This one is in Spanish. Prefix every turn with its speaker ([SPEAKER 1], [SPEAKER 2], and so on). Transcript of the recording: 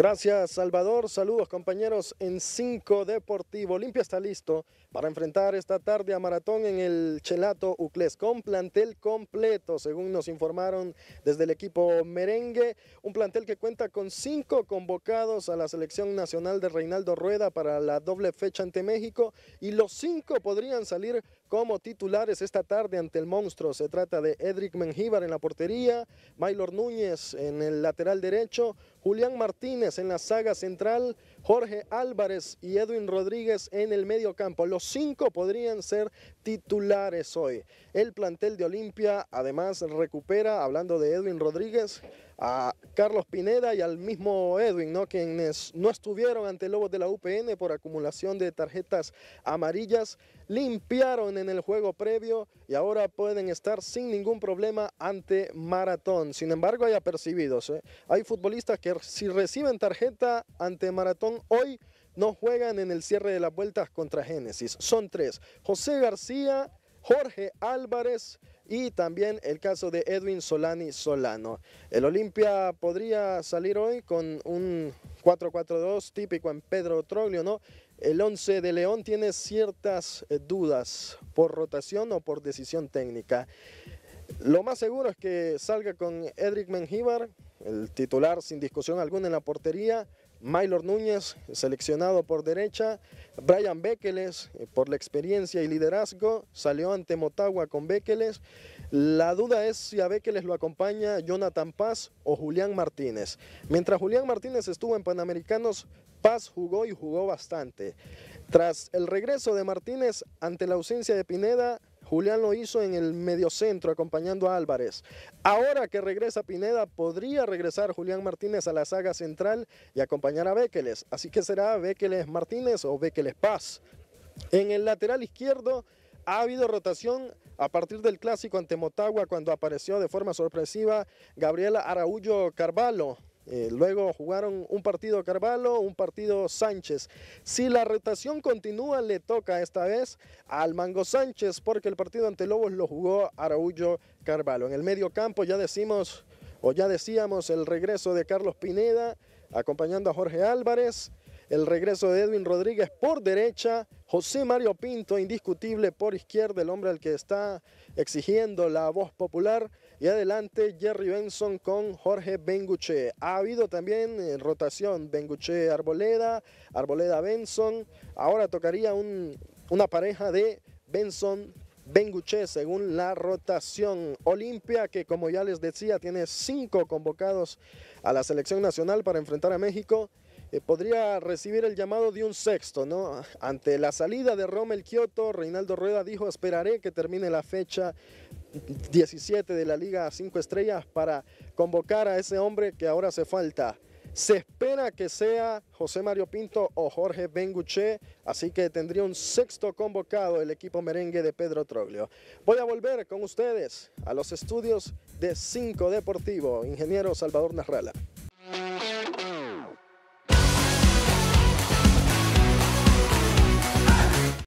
[SPEAKER 1] Gracias, Salvador. Saludos, compañeros. En 5 Deportivo, Olimpia está listo para enfrentar esta tarde a Maratón en el Chelato Ucles con plantel completo, según nos informaron desde el equipo merengue. Un plantel que cuenta con cinco convocados a la selección nacional de Reinaldo Rueda para la doble fecha ante México, y los cinco podrían salir como titulares esta tarde ante el monstruo. Se trata de Edric Mengíbar en la portería, Maylor Núñez en el lateral derecho, Julián Martínez en la saga central, Jorge Álvarez y Edwin Rodríguez en el medio campo. Los cinco podrían ser titulares hoy. El plantel de Olimpia además recupera, hablando de Edwin Rodríguez, a Carlos Pineda y al mismo Edwin, ¿no? quienes no estuvieron ante Lobos de la UPN por acumulación de tarjetas amarillas, limpiaron en el juego previo y ahora pueden estar sin ningún problema ante Maratón. Sin embargo, hay apercibidos. ¿eh? Hay futbolistas que si reciben tarjeta ante Maratón hoy, no juegan en el cierre de las vueltas contra Génesis. Son tres. José García, Jorge Álvarez y también el caso de Edwin Solani Solano. El Olimpia podría salir hoy con un 4-4-2 típico en Pedro Troglio, ¿no? El 11 de León tiene ciertas eh, dudas por rotación o por decisión técnica. Lo más seguro es que salga con Edric Menjivar, el titular sin discusión alguna en la portería, Maylor Núñez, seleccionado por derecha, Brian Bekeles, eh, por la experiencia y liderazgo, salió ante Motagua con Bekeles. La duda es si a Bekeles lo acompaña Jonathan Paz o Julián Martínez. Mientras Julián Martínez estuvo en Panamericanos, Paz jugó y jugó bastante. Tras el regreso de Martínez ante la ausencia de Pineda, Julián lo hizo en el mediocentro acompañando a Álvarez. Ahora que regresa Pineda, podría regresar Julián Martínez a la saga central y acompañar a Béqueles. Así que será Béqueles Martínez o Béqueles Paz. En el lateral izquierdo ha habido rotación a partir del clásico ante Motagua cuando apareció de forma sorpresiva Gabriela Araújo Carvalho. Eh, luego jugaron un partido Carvalho, un partido Sánchez. Si la rotación continúa, le toca esta vez al Mango Sánchez, porque el partido ante Lobos lo jugó Araújo Carvalho. En el medio campo ya decimos, o ya decíamos, el regreso de Carlos Pineda, acompañando a Jorge Álvarez. El regreso de Edwin Rodríguez por derecha, José Mario Pinto, indiscutible por izquierda, el hombre al que está exigiendo la voz popular. Y adelante Jerry Benson con Jorge Benguche. Ha habido también en eh, rotación Benguche Arboleda, Arboleda Benson. Ahora tocaría una pareja de Benson Benguche según la rotación Olimpia, que como ya les decía, tiene cinco convocados a la selección nacional para enfrentar a México. Eh, podría recibir el llamado de un sexto, ¿no? Ante la salida de Rommel Kioto, Reinaldo Rueda dijo, esperaré que termine la fecha 17 de la Liga 5 Estrellas para convocar a ese hombre que ahora hace falta. Se espera que sea José Mario Pinto o Jorge Benguche, así que tendría un sexto convocado el equipo merengue de Pedro Troglio. Voy a volver con ustedes a los estudios de 5 Deportivo, ingeniero Salvador Narrala.